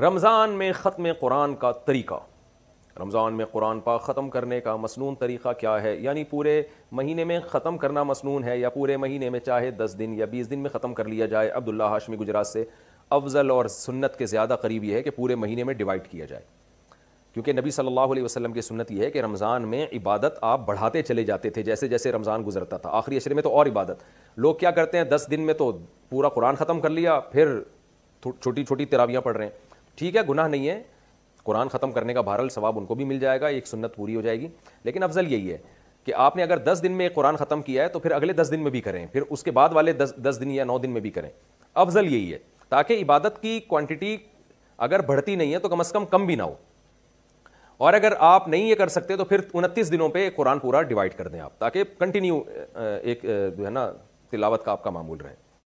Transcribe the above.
रमज़ान में ख़त्म कुरान का तरीका रमज़ान में कुरान पा ख़त्म करने का मसनून तरीक़ा क्या है यानी पूरे महीने में ख़त्म करना मसनून है या पूरे महीने में चाहे दस दिन या बीस दिन में ख़त्म कर लिया जाए अब्दुल्ला हाशमी गुजरात से अफजल और सुन्नत के ज़्यादा करीब यह है कि पूरे महीने में डिवाइड किया जाए क्योंकि नबी सल्लल्लाहु अलैहि वसल्लम की सुन्नत यह है कि रमज़ान में इबादत आप बढ़ाते चले जाते थे जैसे जैसे रमज़ान गुजरता था आखिरी अशरे में तो और इबादत लोग क्या करते हैं दस दिन में तो पूरा कुरान ख़त्म कर लिया फिर छोटी छोटी तिरावियाँ पढ़ रहे हैं ठीक है गुनाह नहीं है कुरान ख़त्म करने का बहरल सवाब उनको भी मिल जाएगा एक सुन्नत पूरी हो जाएगी लेकिन अफजल यही है कि आपने अगर दस दिन में कुरान ख़त्म किया है तो फिर अगले दस दिन में भी करें फिर उसके बाद वाले दस दस दिन या नौ दिन में भी करें अफजल यही है ताकि इबादत की क्वांटिटी अगर बढ़ती नहीं है तो कम अज़ कम कम भी ना हो और अगर आप नहीं ये कर सकते तो फिर उनतीस दिनों पर कुरान पूरा डिवाइड कर दें आप ताकि कंटिन्यू एक जो है ना तिलावत का आपका मामूल रहे